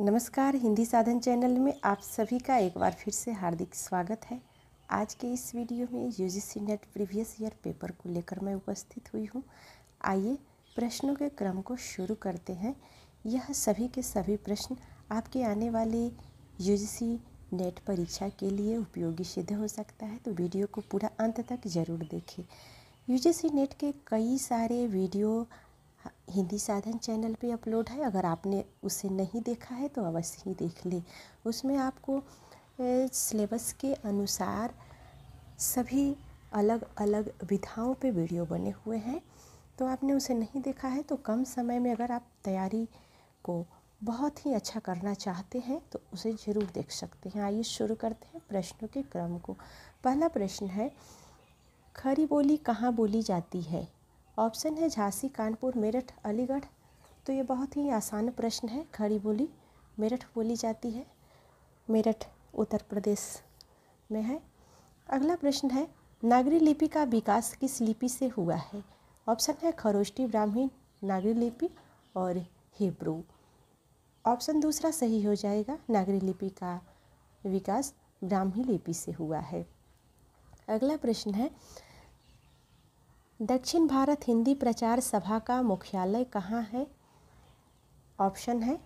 नमस्कार हिंदी साधन चैनल में आप सभी का एक बार फिर से हार्दिक स्वागत है आज के इस वीडियो में U G C NET previous year paper को लेकर मैं उपस्थित हुई हूँ आइए प्रश्नों के क्रम को शुरू करते हैं यह सभी के सभी प्रश्न आपके आने वाले यू जी सी नेट परीक्षा के लिए उपयोगी सिद्ध हो सकता है तो वीडियो को पूरा अंत तक ज़रूर देखें यू जी सी नेट के कई सारे वीडियो हिंदी साधन चैनल पे अपलोड है अगर आपने उसे नहीं देखा है तो अवश्य ही देख ले उसमें आपको सिलेबस के अनुसार सभी अलग अलग विधाओं पे वीडियो बने हुए हैं तो आपने उसे नहीं देखा है तो कम समय में अगर आप तैयारी को बहुत ही अच्छा करना चाहते हैं तो उसे ज़रूर देख सकते हैं आइए शुरू करते हैं प्रश्नों के क्रम को पहला प्रश्न है खरी बोली कहाँ बोली जाती है ऑप्शन है झांसी कानपुर मेरठ अलीगढ़ तो ये बहुत ही आसान प्रश्न है खड़ी बोली मेरठ बोली जाती है मेरठ उत्तर प्रदेश में है अगला प्रश्न है नागरी लिपि का विकास किस लिपि से हुआ है ऑप्शन है खरोष्टी ब्राह्मी नागरी लिपि और हिब्रू ऑप्शन दूसरा सही हो जाएगा नागरी लिपि का विकास ब्राह्मी लिपि से हुआ है अगला प्रश्न है दक्षिण भारत हिंदी प्रचार सभा का मुख्यालय कहाँ है ऑप्शन है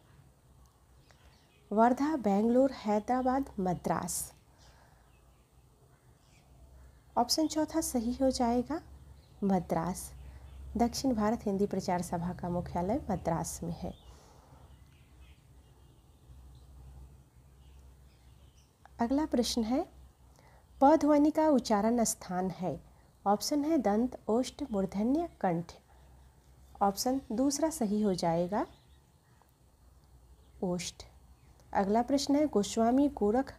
वर्धा बेंगलोर हैदराबाद मद्रास ऑप्शन चौथा सही हो जाएगा मद्रास दक्षिण भारत हिंदी प्रचार सभा का मुख्यालय मद्रास में है अगला प्रश्न है पौध्वनि का उच्चारण स्थान है ऑप्शन है दंत ओष्ट मूर्धन्य कंठ ऑप्शन दूसरा सही हो जाएगा ओष्ट अगला प्रश्न है गोस्वामी गोरख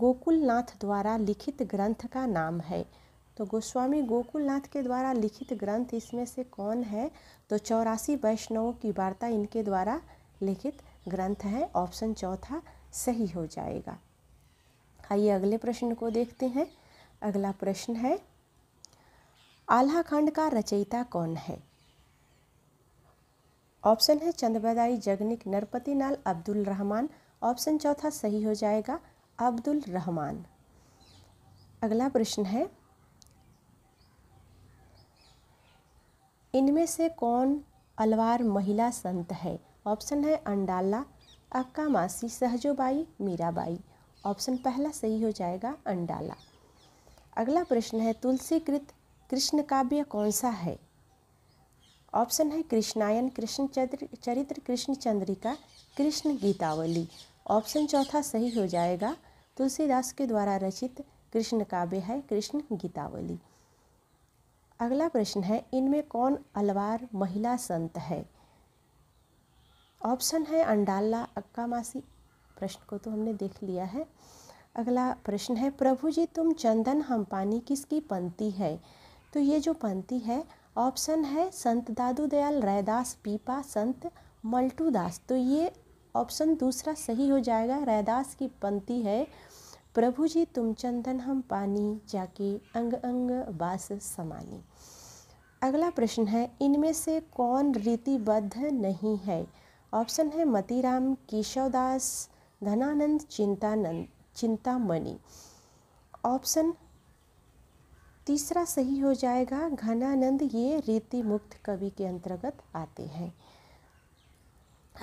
गोकुलनाथ द्वारा लिखित ग्रंथ का नाम है तो गोस्वामी गोकुलनाथ के द्वारा लिखित ग्रंथ इसमें से कौन है तो चौरासी वैष्णवों की वार्ता इनके द्वारा लिखित ग्रंथ है ऑप्शन चौथा सही हो जाएगा आइए अगले प्रश्न को देखते हैं अगला प्रश्न है आल्हाखंड का रचयिता कौन है ऑप्शन है चंद्रबदाई जगनिक नरपति नाल अब्दुल रहमान ऑप्शन चौथा सही हो जाएगा अब्दुल रहमान अगला प्रश्न है इनमें से कौन अलवार महिला संत है ऑप्शन है अंडाला अक्का मासी सहजोबाई मीराबाई ऑप्शन पहला सही हो जाएगा अंडाला अगला प्रश्न है तुलसीकृत कृष्ण काव्य कौन सा है ऑप्शन है कृष्णायन कृष्ण चरित्र कृष्ण चंद्रिका कृष्ण गीतावली ऑप्शन चौथा सही हो जाएगा तुलसीदास के द्वारा रचित कृष्ण काव्य है कृष्ण गीतावली अगला प्रश्न है इनमें कौन अलवार महिला संत है ऑप्शन है अंडाला अक्का मासी प्रश्न को तो हमने देख लिया है अगला प्रश्न है प्रभु जी तुम चंदन हम पानी किसकी पंक्ति है तो ये जो पंक्ति है ऑप्शन है संत दादू दयाल रैदास पीपा संत मल्टू दास तो ये ऑप्शन दूसरा सही हो जाएगा रैदास की पंक्ति है प्रभु जी तुम चंदन हम पानी जाके अंग अंग बास समानी अगला प्रश्न है इनमें से कौन रीतिबद्ध नहीं है ऑप्शन है मतीराम केशवदास धनानंद चिंतानंद चिंतामणि ऑप्शन तीसरा सही हो जाएगा घनानंद ये रीति मुक्त कवि के अंतर्गत आते हैं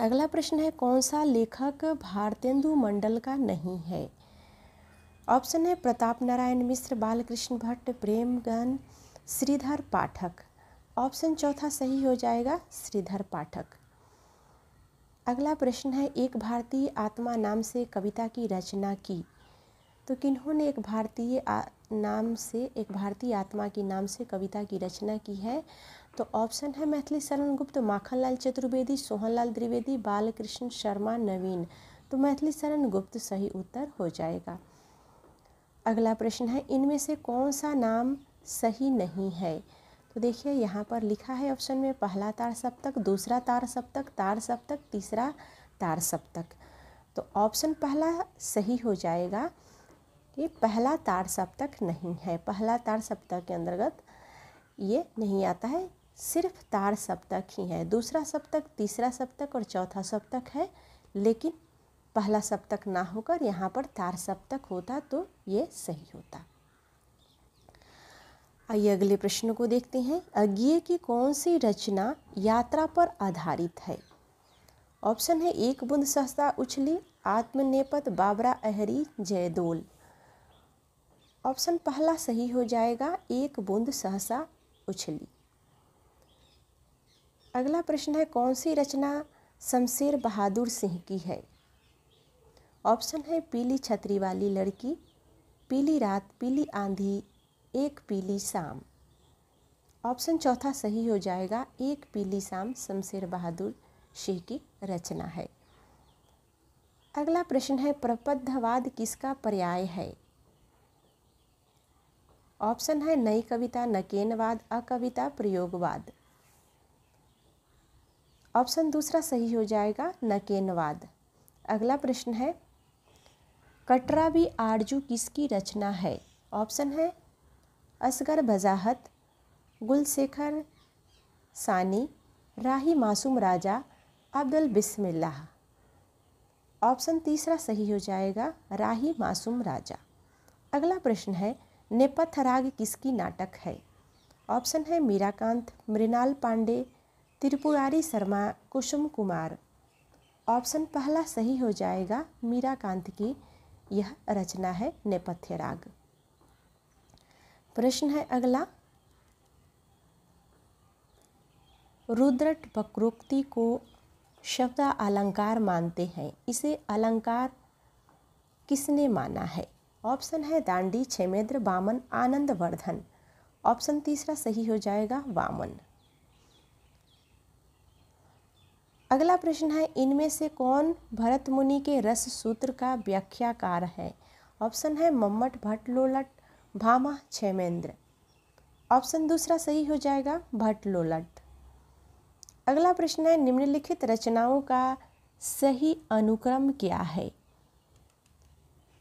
अगला प्रश्न है कौन सा लेखक भारतेंदु मंडल का नहीं है ऑप्शन है प्रताप नारायण मिश्र बालकृष्ण भट्ट प्रेमगन श्रीधर पाठक ऑप्शन चौथा सही हो जाएगा श्रीधर पाठक अगला प्रश्न है एक भारतीय आत्मा नाम से कविता की रचना की तो किन्होंने एक भारतीय नाम से एक भारतीय आत्मा के नाम से कविता की रचना की है तो ऑप्शन है मैथिली शरण गुप्त माखन लाल चतुर्वेदी सोहन लाल द्विवेदी बालकृष्ण शर्मा नवीन तो मैथिली शरण गुप्त सही उत्तर हो जाएगा अगला प्रश्न है इनमें से कौन सा नाम सही नहीं है तो देखिए यहाँ पर लिखा है ऑप्शन में पहला तार सप्तक दूसरा तार सप्तक तार सप्तक तीसरा तार सप्तक तो ऑप्शन पहला सही हो जाएगा ये पहला तार सप्तक नहीं है पहला तार सप्तक के अंतर्गत ये नहीं आता है सिर्फ तार सप्तक ही है दूसरा सप्तक तीसरा सप्तक और चौथा सप्तक है लेकिन पहला सप्तक ना होकर यहाँ पर तार सप्तक होता तो ये सही होता आइए अगले प्रश्न को देखते हैं अज्ञे की कौन सी रचना यात्रा पर आधारित है ऑप्शन है एक बुंद सस्ता उछली आत्मनेपद बाबरा अहरी जयदोल ऑप्शन पहला सही हो जाएगा एक बूंद सहसा उछली अगला प्रश्न है कौन सी रचना शमशेर बहादुर सिंह की है ऑप्शन है पीली छतरी वाली लड़की पीली रात पीली आंधी एक पीली शाम ऑप्शन चौथा सही हो जाएगा एक पीली शाम शमशेर बहादुर सिंह की रचना है अगला प्रश्न है प्रबद्धवाद किसका पर्याय है ऑप्शन है नई कविता नकेनवाद अकविता प्रयोगवाद ऑप्शन दूसरा सही हो जाएगा नकेनवाद अगला प्रश्न है कटरा भी आरजू किसकी रचना है ऑप्शन है असगर बजाहत गुलशेखर सानी राही मासूम राजा अब्दुल बिस्मिल्लाह ऑप्शन तीसरा सही हो जाएगा राही मासूम राजा अगला प्रश्न है नेपथ्य राग किसकी नाटक है ऑप्शन है मीराकांत मृणाल पांडे त्रिपुरारी शर्मा कुसुम कुमार ऑप्शन पहला सही हो जाएगा मीराकांत की यह रचना है नेपथ्य राग प्रश्न है अगला रुद्रट वक्रोक्ति को शब्द अलंकार मानते हैं इसे अलंकार किसने माना है ऑप्शन है दांडी बामन वामन वर्धन ऑप्शन तीसरा सही हो जाएगा वामन अगला प्रश्न है इनमें से कौन भरत मुनि के रस सूत्र का व्याख्याकार है ऑप्शन है मम्मट भट्ट लोलट भामा छेमेंद्र ऑप्शन दूसरा सही हो जाएगा भट्ट लोलट अगला प्रश्न है निम्नलिखित रचनाओं का सही अनुक्रम क्या है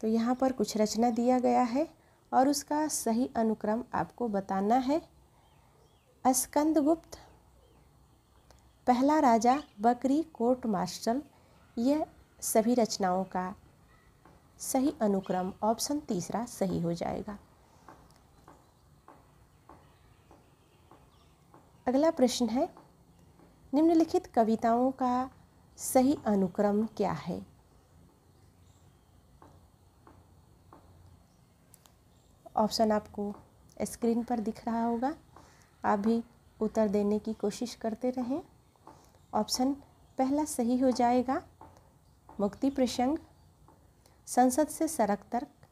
तो यहाँ पर कुछ रचना दिया गया है और उसका सही अनुक्रम आपको बताना है अस्कंदगुप्त पहला राजा बकरी कोर्ट मार्शल यह सभी रचनाओं का सही अनुक्रम ऑप्शन तीसरा सही हो जाएगा अगला प्रश्न है निम्नलिखित कविताओं का सही अनुक्रम क्या है ऑप्शन आपको स्क्रीन पर दिख रहा होगा आप भी उत्तर देने की कोशिश करते रहें ऑप्शन पहला सही हो जाएगा मुक्ति प्रसंग संसद से सड़क तर्क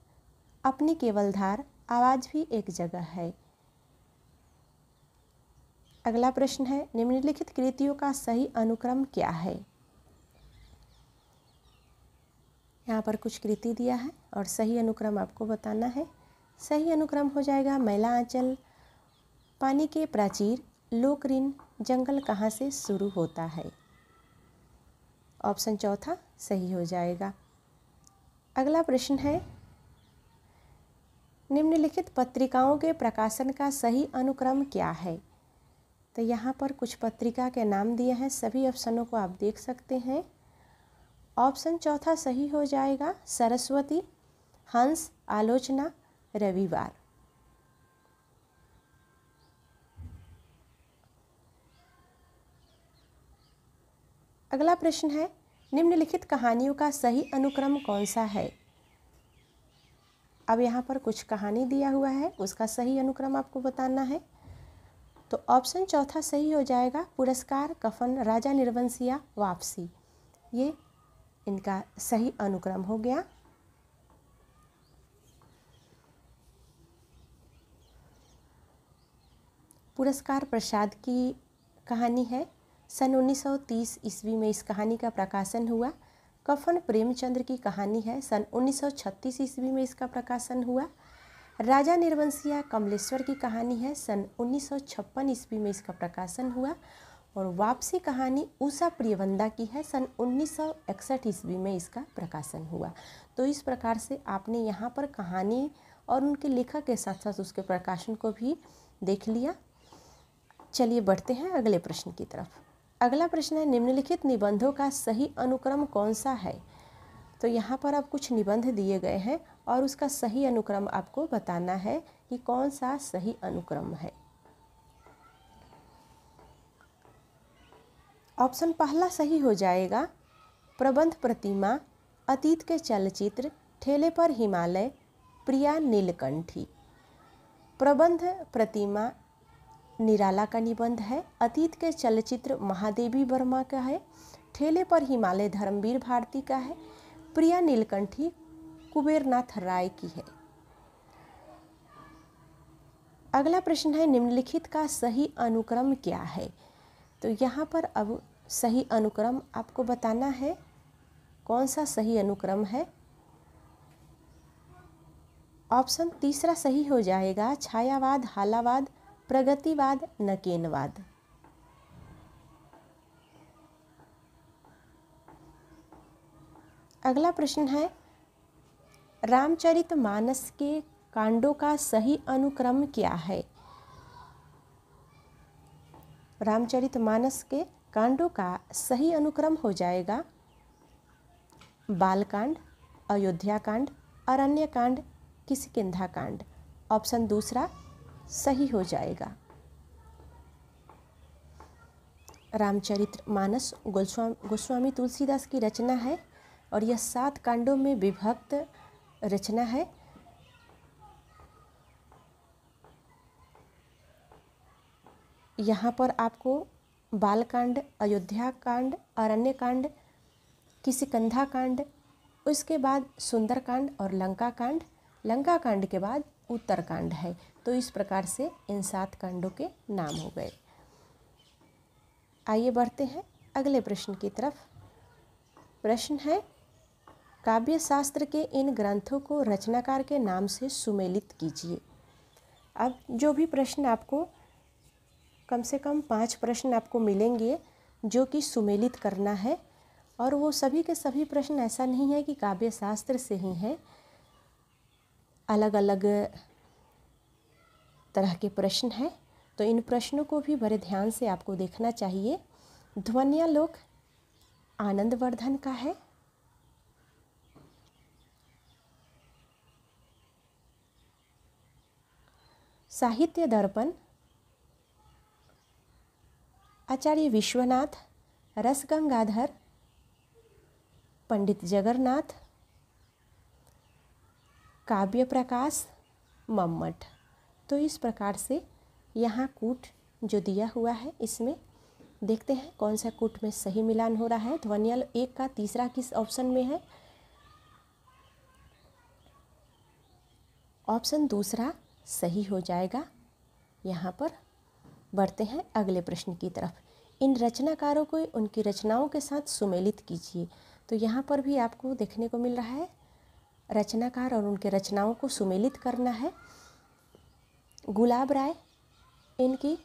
अपनी केवल धार आवाज़ भी एक जगह है अगला प्रश्न है निम्नलिखित कृतियों का सही अनुक्रम क्या है यहाँ पर कुछ कृति दिया है और सही अनुक्रम आपको बताना है सही अनुक्रम हो जाएगा मैला आंचल पानी के प्राचीर लोकरिन जंगल कहाँ से शुरू होता है ऑप्शन चौथा सही हो जाएगा अगला प्रश्न है निम्नलिखित पत्रिकाओं के प्रकाशन का सही अनुक्रम क्या है तो यहाँ पर कुछ पत्रिका के नाम दिए हैं सभी ऑप्शनों को आप देख सकते हैं ऑप्शन चौथा सही हो जाएगा सरस्वती हंस आलोचना रविवार अगला प्रश्न है निम्नलिखित कहानियों का सही अनुक्रम कौन सा है अब यहाँ पर कुछ कहानी दिया हुआ है उसका सही अनुक्रम आपको बताना है तो ऑप्शन चौथा सही हो जाएगा पुरस्कार कफन राजा निर्वंशिया वापसी ये इनका सही अनुक्रम हो गया पुरस्कार प्रसाद की कहानी है सन 1930 ईस्वी में इस कहानी का प्रकाशन हुआ कफन प्रेमचंद्र की कहानी है सन 1936 ईस्वी में इसका प्रकाशन हुआ राजा निर्वंशिया कमलेश्वर की कहानी है सन 1956 ईस्वी में इसका प्रकाशन हुआ और वापसी कहानी उषा प्रियवंदा की है सन 1961 ईस्वी में इसका प्रकाशन हुआ तो इस प्रकार से आपने यहाँ पर कहानी और उनके लेखक के साथ साथ उसके प्रकाशन को भी देख लिया चलिए बढ़ते हैं अगले प्रश्न की तरफ अगला प्रश्न है निम्नलिखित निबंधों का सही अनुक्रम कौन सा है तो यहाँ पर आप कुछ निबंध दिए गए हैं और उसका सही अनुक्रम आपको बताना है कि कौन सा सही अनुक्रम है ऑप्शन पहला सही हो जाएगा प्रबंध प्रतिमा अतीत के चलचित्र ठेले पर हिमालय प्रिया नीलकंठी प्रबंध प्रतिमा निराला का निबंध है अतीत के चलचित्र महादेवी वर्मा का है ठेले पर हिमालय धर्मवीर भारती का है प्रिया नीलकंठी कुबेरनाथ राय की है अगला प्रश्न है निम्नलिखित का सही अनुक्रम क्या है तो यहाँ पर अब सही अनुक्रम आपको बताना है कौन सा सही अनुक्रम है ऑप्शन तीसरा सही हो जाएगा छायावाद हालावाद प्रगतिवाद नकेनवाद अगला प्रश्न है रामचरित मानस के कांडों का सही अनुक्रम क्या है रामचरित मानस के कांडों का सही अनुक्रम हो जाएगा बालकांड अयोध्या कांड अरण्य कांड किसकिधा कांड ऑप्शन दूसरा सही हो जाएगा रामचरित्र मानस गोस्वामी गोस्वामी तुलसीदास की रचना है और यह सात कांडों में विभक्त रचना है यहाँ पर आपको बालकांड अयोध्या कांड अरण्य कांड किसिकंधा कांड उसके बाद सुंदरकांड और लंका कांड लंका कांड के बाद उत्तरकांड है तो इस प्रकार से इन सात कांडों के नाम हो गए आइए बढ़ते हैं अगले प्रश्न की तरफ प्रश्न है काव्य शास्त्र के इन ग्रंथों को रचनाकार के नाम से सुमेलित कीजिए अब जो भी प्रश्न आपको कम से कम पांच प्रश्न आपको मिलेंगे जो कि सुमेलित करना है और वो सभी के सभी प्रश्न ऐसा नहीं है कि काव्य शास्त्र से ही हैं अलग अलग तरह के प्रश्न हैं तो इन प्रश्नों को भी बड़े ध्यान से आपको देखना चाहिए ध्वनियालोक आनंदवर्धन का है साहित्य दर्पण आचार्य विश्वनाथ रसगंगाधर पंडित जगन्नाथ काव्य प्रकाश मम्मठ तो इस प्रकार से यहाँ कूट जो दिया हुआ है इसमें देखते हैं कौन सा कूट में सही मिलान हो रहा है ध्वनियाल एक का तीसरा किस ऑप्शन में है ऑप्शन दूसरा सही हो जाएगा यहाँ पर बढ़ते हैं अगले प्रश्न की तरफ इन रचनाकारों को उनकी रचनाओं के साथ सुमेलित कीजिए तो यहाँ पर भी आपको देखने को मिल रहा है रचनाकार और उनके रचनाओं को सुमेलित करना है गुलाब राय इनकी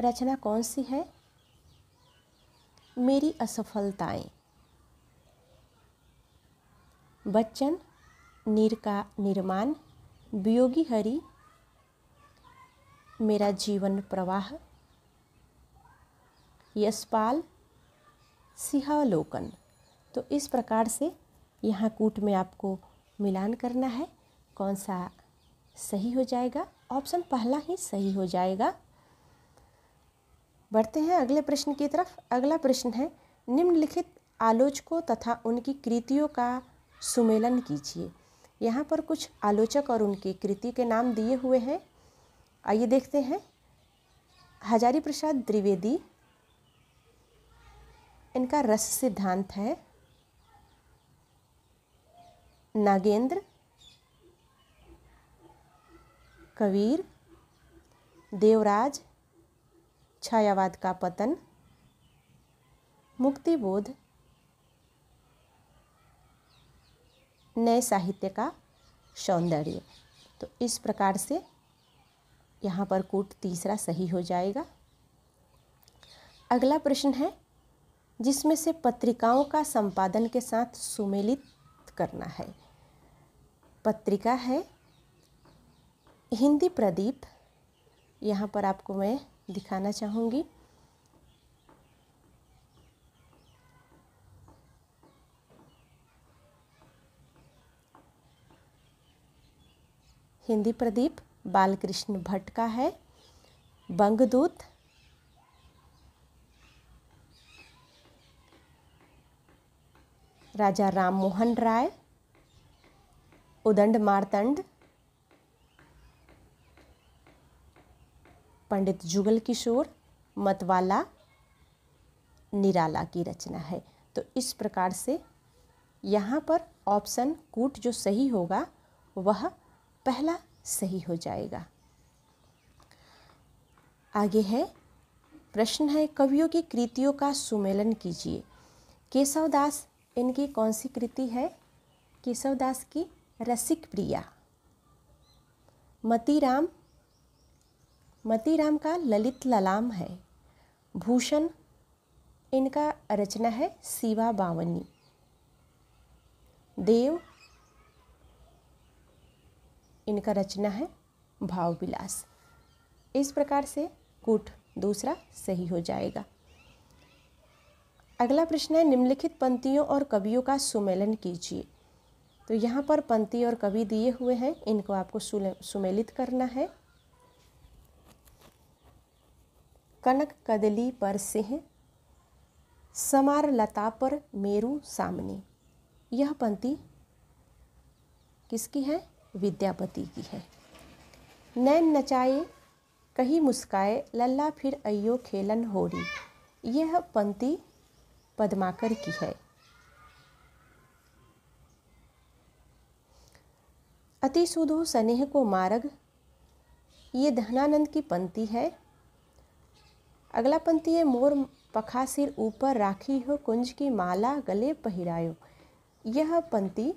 रचना कौन सी है मेरी असफलताएं बच्चन नीर का निर्माण वियोगी हरि मेरा जीवन प्रवाह यशपाल सिहावलोकन तो इस प्रकार से यहाँ कूट में आपको मिलान करना है कौन सा सही हो जाएगा ऑप्शन पहला ही सही हो जाएगा बढ़ते हैं अगले प्रश्न की तरफ अगला प्रश्न है निम्नलिखित आलोचकों तथा उनकी कृतियों का सुमेलन कीजिए यहाँ पर कुछ आलोचक और उनकी कृति के नाम दिए हुए हैं आइए देखते हैं हजारी प्रसाद द्विवेदी इनका रस सिद्धांत है नागेंद्र कबीर देवराज छायावाद का पतन मुक्तिबोध नए साहित्य का सौंदर्य तो इस प्रकार से यहाँ पर कूट तीसरा सही हो जाएगा अगला प्रश्न है जिसमें से पत्रिकाओं का संपादन के साथ सुमेलित करना है पत्रिका है हिंदी प्रदीप यहाँ पर आपको मैं दिखाना चाहूँगी हिंदी प्रदीप बालकृष्ण भट्ट का है बंगदूत राजा राम मोहन राय उदंड मारतंड पंडित जुगल किशोर मतवाला निराला की रचना है तो इस प्रकार से यहाँ पर ऑप्शन कूट जो सही होगा वह पहला सही हो जाएगा आगे है प्रश्न है कवियों की कृतियों का सुमेलन कीजिए केशवदास इनकी कौन सी कृति है केशवदास की रसिक प्रिया मतीराम मतीराम का ललित ललाम है भूषण इनका रचना है सिवा बावनी देव इनका रचना है भावविलास इस प्रकार से कूट दूसरा सही हो जाएगा अगला प्रश्न है निम्नलिखित पंक्तियों और कवियों का सुमेलन कीजिए तो यहाँ पर पंक्ति और कवि दिए हुए हैं इनको आपको सुमेलित करना है कनक कदली पर सिंह समार लता पर मेरू सामने यह पंक्ति किसकी है विद्यापति की है नैन नचाए कहीं मुस्काए लल्ला फिर अयो खेलन होरी यह पंक्ति पद्माकर की है पति सुधु स्नेह को मारग ये धनानंद की पंक्ति है अगला पंक्ति है मोर पखा सिर ऊपर राखी हो कुंज की माला गले पहिरायो यह पंक्ति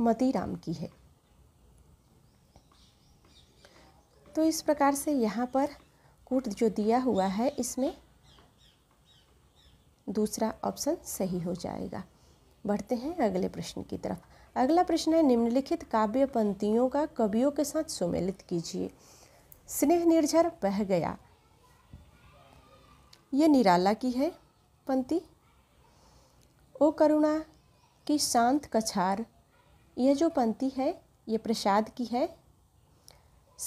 मती राम की है तो इस प्रकार से यहाँ पर कूट जो दिया हुआ है इसमें दूसरा ऑप्शन सही हो जाएगा बढ़ते हैं अगले प्रश्न की तरफ अगला प्रश्न है निम्नलिखित काव्य पंक्तियों का कवियों के साथ सुमेलित कीजिए स्नेह निर्झर बह गया ये निराला की है पंक्ति ओ करुणा की शांत कछार यह जो पंक्ति है ये प्रसाद की है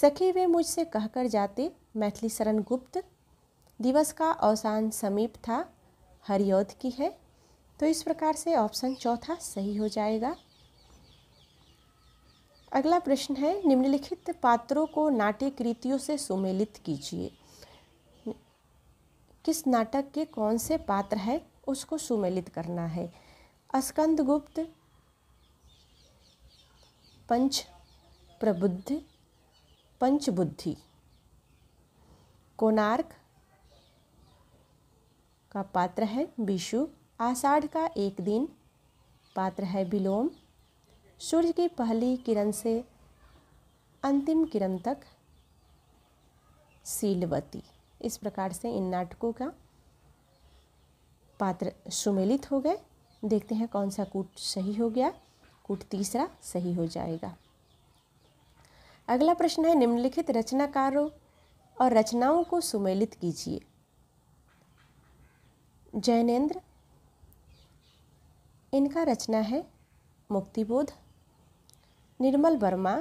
सखी वे मुझसे कहकर जाते मैथिली शरण गुप्त दिवस का अवसान समीप था हरियोध की है तो इस प्रकार से ऑप्शन चौथा सही हो जाएगा अगला प्रश्न है निम्नलिखित पात्रों को नाट्य कृतियों से सुमेलित कीजिए किस नाटक के कौन से पात्र है उसको सुमेलित करना है अस्कंद गुप्त पंच प्रबुद्ध पंचबुद्धि कोणार्क का पात्र है विशु आषाढ़ का एक दिन पात्र है विलोम सूर्य की पहली किरण से अंतिम किरण तक सीलवती इस प्रकार से इन नाटकों का पात्र सुमेलित हो गए देखते हैं कौन सा कूट सही हो गया कूट तीसरा सही हो जाएगा अगला प्रश्न है निम्नलिखित रचनाकारों और रचनाओं को सुमेलित कीजिए जैनेन्द्र इनका रचना है मुक्तिबोध निर्मल वर्मा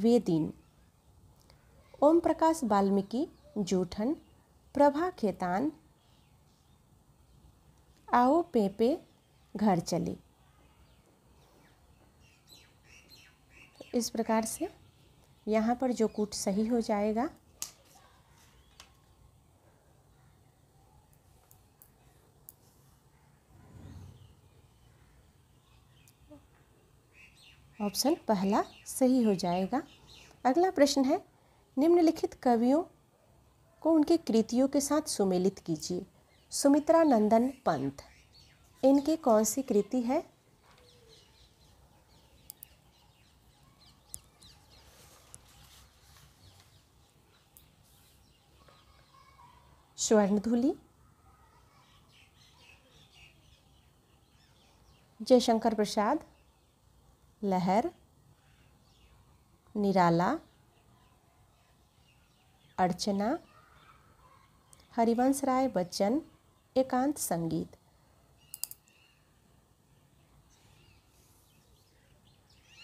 वेदीन ओम प्रकाश वाल्मीकि जूठन प्रभा खेतान आओ पेपे घर चली इस प्रकार से यहाँ पर जो कूट सही हो जाएगा ऑप्शन पहला सही हो जाएगा अगला प्रश्न है निम्नलिखित कवियों को उनकी कृतियों के साथ सुमेलित कीजिए सुमित्रा नंदन पंत इनकी कौन सी कृति है स्वर्णधूली जयशंकर प्रसाद लहर निराला अर्चना हरिवंश राय बच्चन एकांत संगीत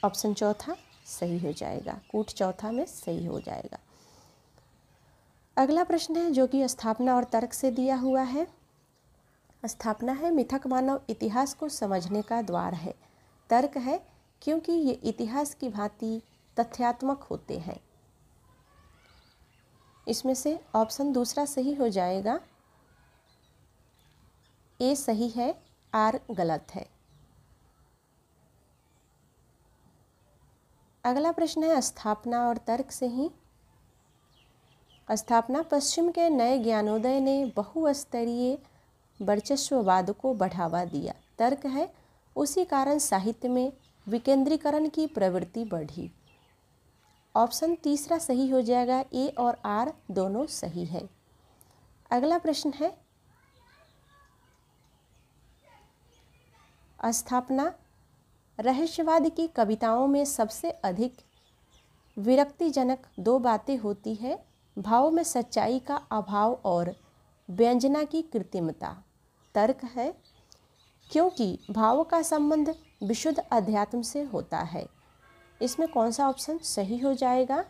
ऑप्शन चौथा सही हो जाएगा कूट चौथा में सही हो जाएगा अगला प्रश्न है जो कि स्थापना और तर्क से दिया हुआ है स्थापना है मिथक मानव इतिहास को समझने का द्वार है तर्क है क्योंकि ये इतिहास की भांति तथ्यात्मक होते हैं इसमें से ऑप्शन दूसरा सही हो जाएगा ए सही है आर गलत है अगला प्रश्न है स्थापना और तर्क से ही स्थापना पश्चिम के नए ज्ञानोदय ने बहुस्तरीय वर्चस्ववाद को बढ़ावा दिया तर्क है उसी कारण साहित्य में विकेंद्रीकरण की प्रवृत्ति बढ़ी ऑप्शन तीसरा सही हो जाएगा ए और आर दोनों सही है अगला प्रश्न है स्थापना रहस्यवाद की कविताओं में सबसे अधिक विरक्तिजनक दो बातें होती है भाव में सच्चाई का अभाव और व्यंजना की कृत्रिमता तर्क है क्योंकि भाव का संबंध विशुद्ध अध्यात्म से होता है इसमें कौन सा ऑप्शन सही हो जाएगा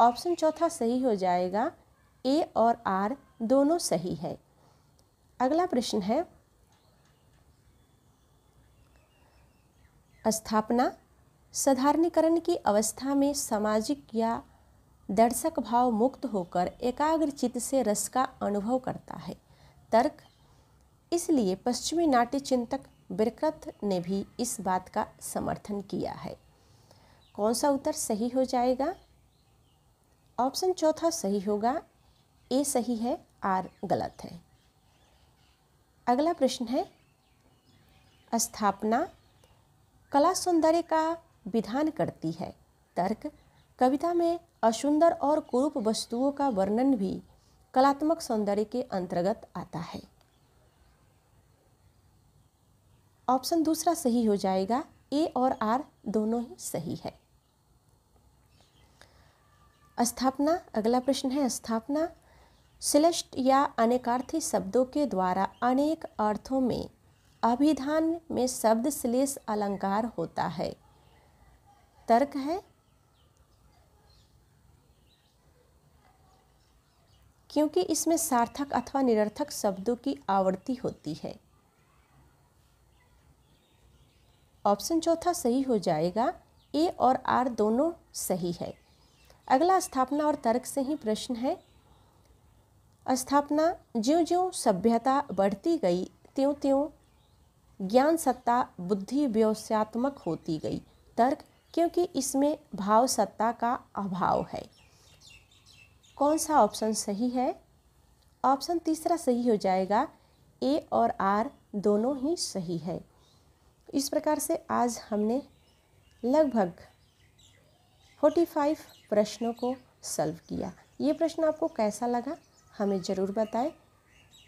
ऑप्शन चौथा सही हो जाएगा ए और आर दोनों सही है अगला प्रश्न है स्थापना साधारणीकरण की अवस्था में सामाजिक या दर्शक भाव मुक्त होकर एकाग्र चित्त से रस का अनुभव करता है तर्क इसलिए पश्चिमी नाट्य चिंतक बिरकत ने भी इस बात का समर्थन किया है कौन सा उत्तर सही हो जाएगा ऑप्शन चौथा सही होगा ए सही है आर गलत है अगला प्रश्न है स्थापना कला सौंदर्य का विधान करती है तर्क कविता में असुंदर और कुरूप वस्तुओं का वर्णन भी कलात्मक सौंदर्य के अंतर्गत आता है ऑप्शन दूसरा सही हो जाएगा ए और आर दोनों ही सही है स्थापना अगला प्रश्न है स्थापना श्लेष्ट या अनेकार्थी शब्दों के द्वारा अनेक अर्थों में अभिधान में शब्द श्लेष अलंकार होता है तर्क है क्योंकि इसमें सार्थक अथवा निरर्थक शब्दों की आवृत्ति होती है ऑप्शन चौथा सही हो जाएगा ए और आर दोनों सही है अगला स्थापना और तर्क से ही प्रश्न है स्थापना ज्यों ज्यों सभ्यता बढ़ती गई त्यों त्यों ज्ञान सत्ता बुद्धि व्यवस्यात्मक होती गई तर्क क्योंकि इसमें भाव सत्ता का अभाव है कौन सा ऑप्शन सही है ऑप्शन तीसरा सही हो जाएगा ए और आर दोनों ही सही है इस प्रकार से आज हमने लगभग फोर्टी फाइव प्रश्नों को सल्व किया ये प्रश्न आपको कैसा लगा हमें ज़रूर बताएं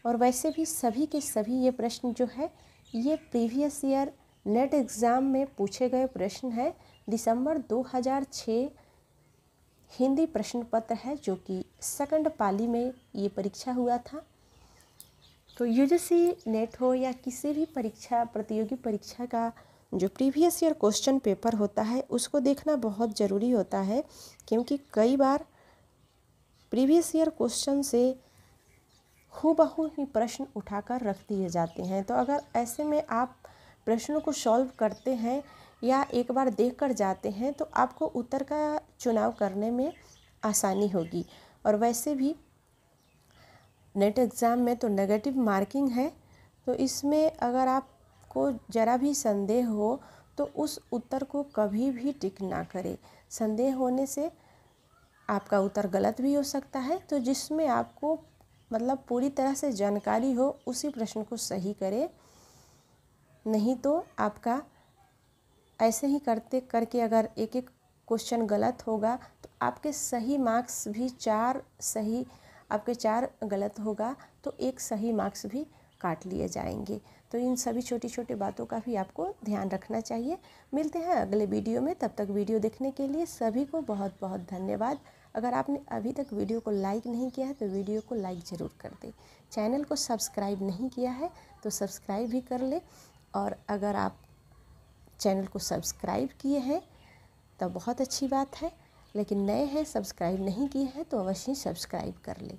और वैसे भी सभी के सभी ये प्रश्न जो है ये प्रीवियस ईयर नेट एग्ज़ाम में पूछे गए प्रश्न हैं दिसंबर 2006 हिंदी प्रश्न पत्र है जो कि सेकंड पाली में ये परीक्षा हुआ था तो यू नेट हो या किसी भी परीक्षा प्रतियोगी परीक्षा का जो प्रीवियस ईयर क्वेश्चन पेपर होता है उसको देखना बहुत ज़रूरी होता है क्योंकि कई बार प्रीवियस ईयर क्वेश्चन से हु बहू ही प्रश्न उठाकर रख दिए जाते हैं तो अगर ऐसे में आप प्रश्नों को सॉल्व करते हैं या एक बार देख कर जाते हैं तो आपको उत्तर का चुनाव करने में आसानी होगी और वैसे भी नेट एग्ज़ाम में तो नेगेटिव मार्किंग है तो इसमें अगर आपको ज़रा भी संदेह हो तो उस उत्तर को कभी भी टिक ना करें संदेह होने से आपका उत्तर गलत भी हो सकता है तो जिसमें आपको मतलब पूरी तरह से जानकारी हो उसी प्रश्न को सही करें नहीं तो आपका ऐसे ही करते करके अगर एक एक क्वेश्चन गलत होगा तो आपके सही मार्क्स भी चार सही आपके चार गलत होगा तो एक सही मार्क्स भी काट लिए जाएंगे तो इन सभी छोटी छोटी बातों का भी आपको ध्यान रखना चाहिए मिलते हैं अगले वीडियो में तब तक वीडियो देखने के लिए सभी को बहुत बहुत धन्यवाद अगर आपने अभी तक वीडियो को लाइक नहीं किया है तो वीडियो को लाइक ज़रूर कर दें चैनल को सब्सक्राइब नहीं किया है तो सब्सक्राइब भी कर ले और अगर आप चैनल को सब्सक्राइब किए हैं तो बहुत अच्छी बात है लेकिन नए हैं सब्सक्राइब नहीं किए हैं तो अवश्य सब्सक्राइब कर लें